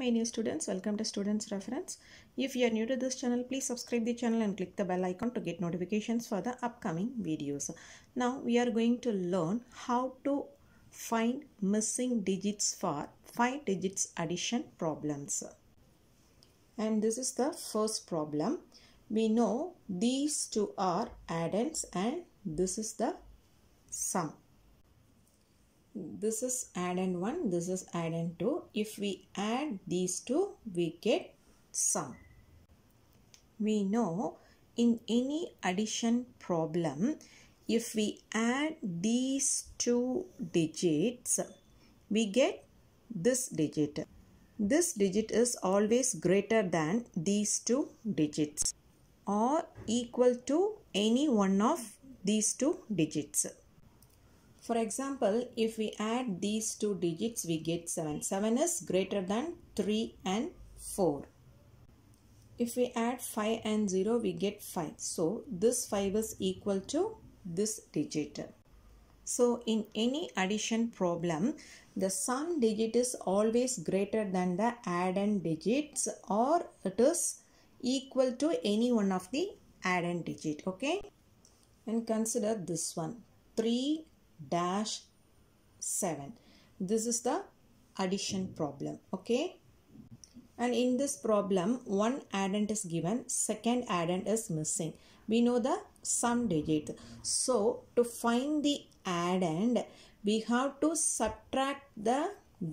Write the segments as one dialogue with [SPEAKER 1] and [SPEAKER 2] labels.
[SPEAKER 1] my new students welcome to students reference if you are new to this channel please subscribe the channel and click the bell icon to get notifications for the upcoming videos now we are going to learn how to find missing digits for five digits addition problems and this is the first problem we know these two are addends and this is the sum this is addend 1 this is addend 2 if we add these two we get sum we know in any addition problem if we add these two digits we get this digit this digit is always greater than these two digits or equal to any one of these two digits for example, if we add these two digits, we get 7. 7 is greater than 3 and 4. If we add 5 and 0, we get 5. So, this 5 is equal to this digit. So, in any addition problem, the sum digit is always greater than the addend digits or it is equal to any one of the addend digit. Okay. And consider this one. 3 dash 7 this is the addition problem okay and in this problem one addend is given second addend is missing we know the sum digit so to find the addend we have to subtract the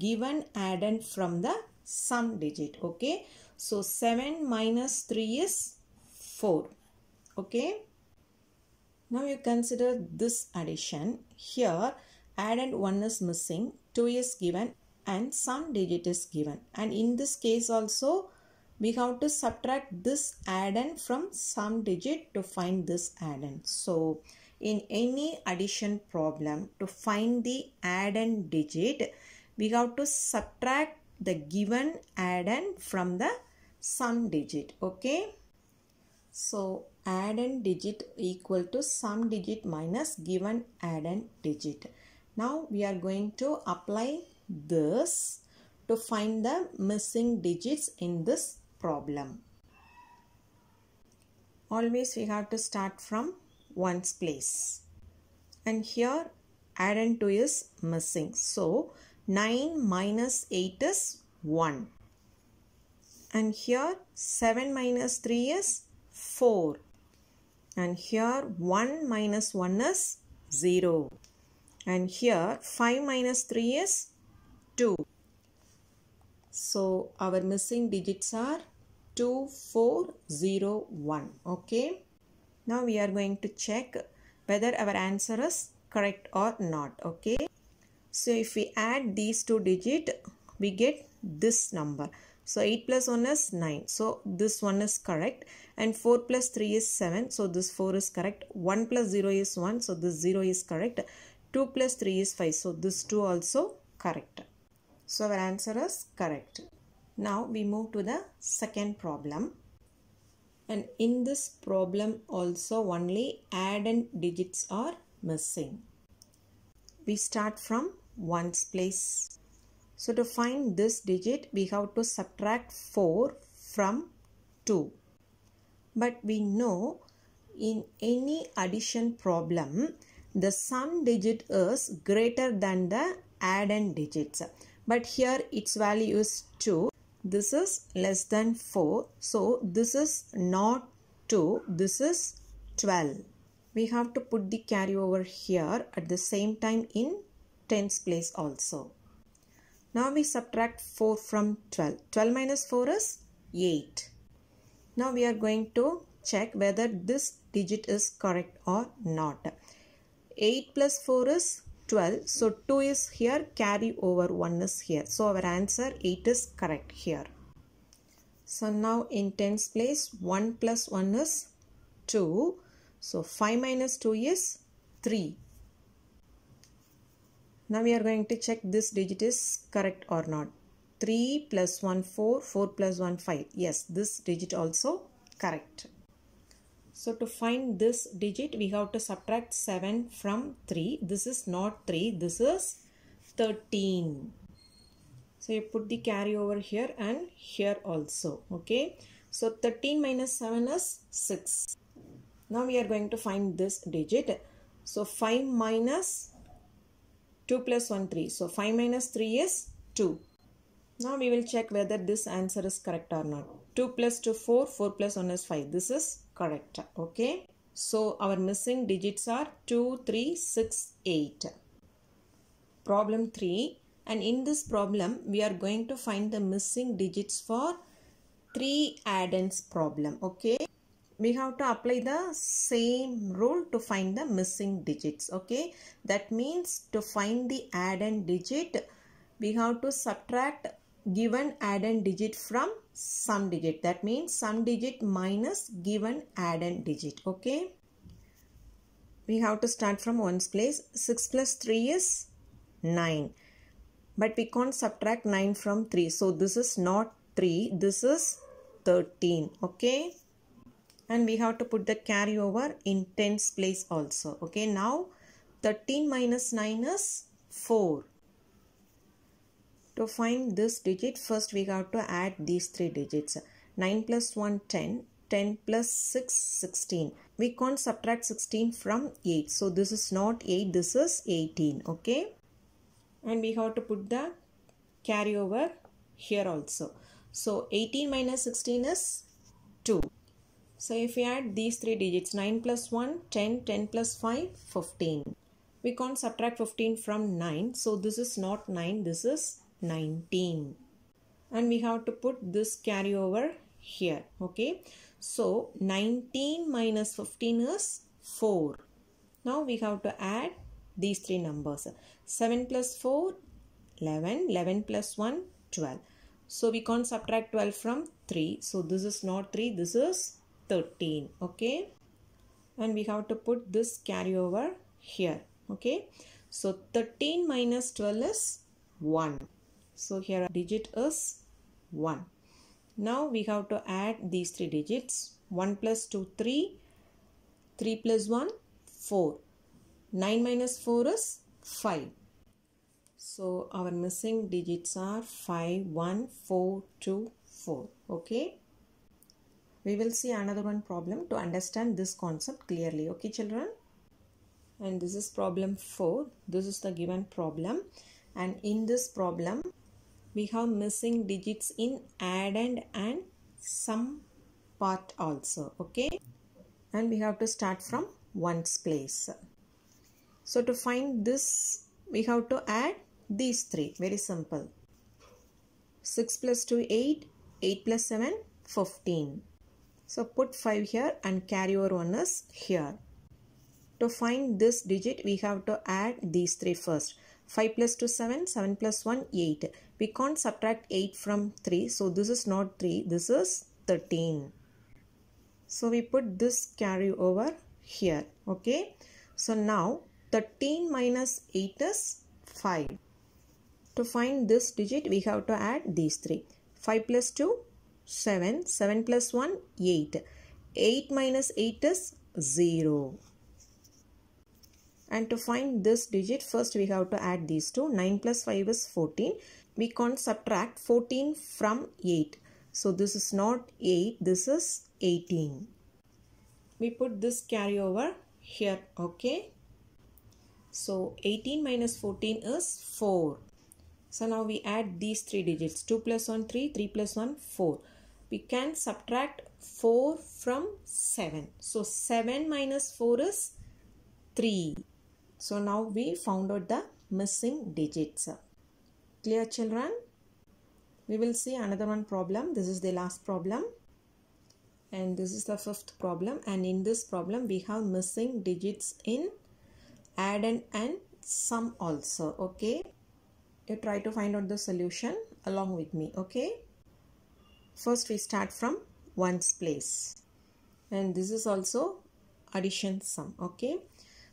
[SPEAKER 1] given addend from the sum digit okay so 7 minus 3 is 4 okay now you consider this addition. Here Addend 1 is missing, 2 is given and some digit is given. And in this case also we have to subtract this addend from some digit to find this addend. So in any addition problem to find the addend digit we have to subtract the given addend from the sum digit. Okay. So addend digit equal to sum digit minus given addend digit. Now we are going to apply this to find the missing digits in this problem. Always we have to start from ones place. And here addend 2 is missing. So 9 minus 8 is 1. And here 7 minus 3 is 4 and here 1 minus 1 is 0 and here 5 minus 3 is 2. So our missing digits are 2, 4, 0, 1. Okay. Now we are going to check whether our answer is correct or not. Okay. So if we add these two digits, we get this number. So 8 plus 1 is 9. So this one is correct. And 4 plus 3 is 7. So this 4 is correct. 1 plus 0 is 1. So this 0 is correct. 2 plus 3 is 5. So this 2 also correct. So our answer is correct. Now we move to the second problem. And in this problem also only add and digits are missing. We start from ones place. So to find this digit, we have to subtract 4 from 2. But we know in any addition problem, the sum digit is greater than the addend digits. But here its value is 2. This is less than 4. So this is not 2. This is 12. We have to put the carry over here at the same time in tens place also. Now we subtract 4 from 12. 12 minus 4 is 8. Now we are going to check whether this digit is correct or not. 8 plus 4 is 12. So 2 is here, carry over 1 is here. So our answer 8 is correct here. So now in tens place 1 plus 1 is 2. So 5 minus 2 is 3. Now we are going to check this digit is correct or not. 3 plus 1 4, 4 plus 1 5. Yes, this digit also correct. So to find this digit, we have to subtract 7 from 3. This is not 3, this is 13. So you put the carry over here and here also. Okay. So 13 minus 7 is 6. Now we are going to find this digit. So 5 minus 2 plus 1 3. So 5 minus 3 is 2. Now we will check whether this answer is correct or not. 2 plus 2 4, 4 plus 1 is 5. This is correct. Okay. So our missing digits are 2, 3, 6, 8. Problem 3 and in this problem we are going to find the missing digits for 3 addends problem. Okay we have to apply the same rule to find the missing digits okay that means to find the addend digit we have to subtract given addend digit from some digit that means some digit minus given addend digit okay we have to start from ones place 6 plus 3 is 9 but we can't subtract 9 from 3 so this is not 3 this is 13 okay and we have to put the carryover in tens place also okay now 13 minus 9 is 4 to find this digit first we have to add these three digits 9 plus 1 10 10 plus 6 16 we can't subtract 16 from 8 so this is not 8 this is 18 okay and we have to put the carryover here also so 18 minus 16 is 2 so if we add these three digits 9 plus 1, 10, 10 plus 5, 15. We can't subtract 15 from 9. So this is not 9, this is 19. And we have to put this carry over here. Okay. So 19 minus 15 is 4. Now we have to add these three numbers. 7 plus 4, 11. 11 plus 1, 12. So we can't subtract 12 from 3. So this is not 3, this is 13 okay and we have to put this carryover here okay so 13 minus 12 is 1 so here digit is 1 now we have to add these three digits 1 plus 2 3 3 plus 1 4 9 minus 4 is 5 so our missing digits are 5 1 4 2 4 okay we will see another one problem to understand this concept clearly okay children and this is problem 4 this is the given problem and in this problem we have missing digits in addend and sum part also okay and we have to start from ones place so to find this we have to add these three very simple 6 plus 2 8 8 plus 7 15 so put 5 here and carry over 1 is here. To find this digit, we have to add these three first. 5 plus 2 7, 7 plus 1 8. We can't subtract 8 from 3. So this is not 3, this is 13. So we put this carry over here. Okay. So now 13 minus 8 is 5. To find this digit, we have to add these three. 5 plus 2, 7. 7 plus 1, 8. 8 minus 8 is 0. And to find this digit, first we have to add these two. 9 plus 5 is 14. We can't subtract 14 from 8. So this is not 8, this is 18. We put this carry over here, okay? So 18 minus 14 is 4. So now we add these three digits. 2 plus 1, 3. 3 plus 1, 4 we can subtract 4 from 7. So 7 minus 4 is 3. So now we found out the missing digits. Clear children? We will see another one problem. This is the last problem. And this is the fifth problem. And in this problem we have missing digits in add and, and sum also. Okay. You try to find out the solution along with me. Okay. First we start from ones place and this is also addition sum okay.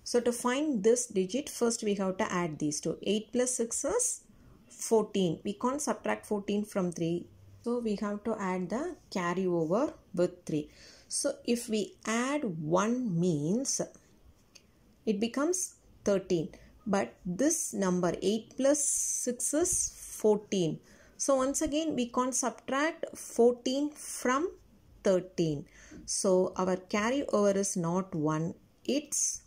[SPEAKER 1] So to find this digit first we have to add these two 8 plus 6 is 14 we can't subtract 14 from 3 so we have to add the carry over with 3 so if we add 1 means it becomes 13 but this number 8 plus 6 is 14 so once again we can't subtract 14 from 13. So our carryover is not 1, it's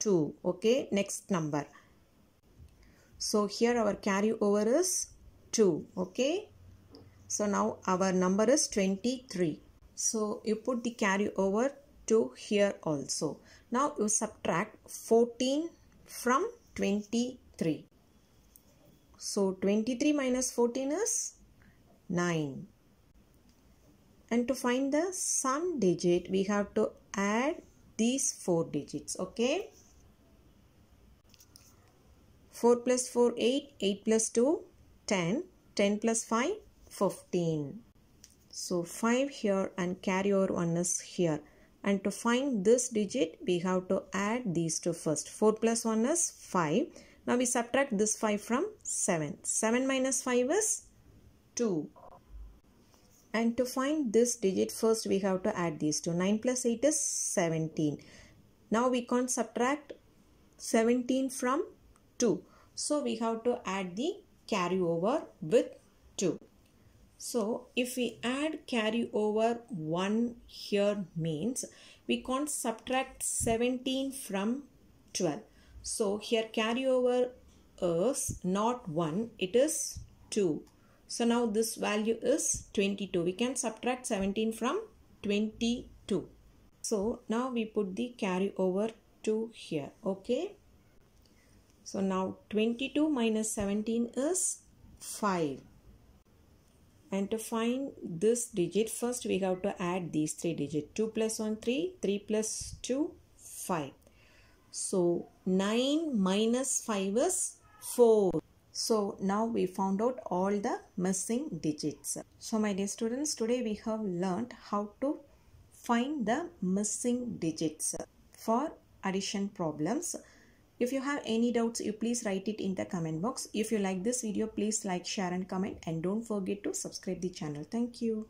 [SPEAKER 1] 2. Okay, next number. So here our carryover is 2. Okay, so now our number is 23. So you put the carryover to here also. Now you subtract 14 from 23. So 23 minus 14 is 9. And to find the sum digit, we have to add these four digits. Okay. 4 plus 4, 8. 8 plus 2, 10. 10 plus 5, 15. So 5 here and carry over 1 is here. And to find this digit, we have to add these two first. 4 plus 1 is 5 now we subtract this 5 from 7. 7 minus 5 is 2. And to find this digit first we have to add these two. 9 plus 8 is 17. Now we can't subtract 17 from 2. So we have to add the carry over with 2. So if we add carry over 1 here means we can't subtract 17 from 12. So here carryover is not 1, it is 2. So now this value is 22. We can subtract 17 from 22. So now we put the carryover 2 here. Okay. So now 22 minus 17 is 5. And to find this digit, first we have to add these three digits. 2 plus 1, 3. 3 plus 2, 5. So 9 minus 5 is 4. So now we found out all the missing digits. So my dear students, today we have learnt how to find the missing digits for addition problems. If you have any doubts, you please write it in the comment box. If you like this video, please like, share and comment and don't forget to subscribe the channel. Thank you.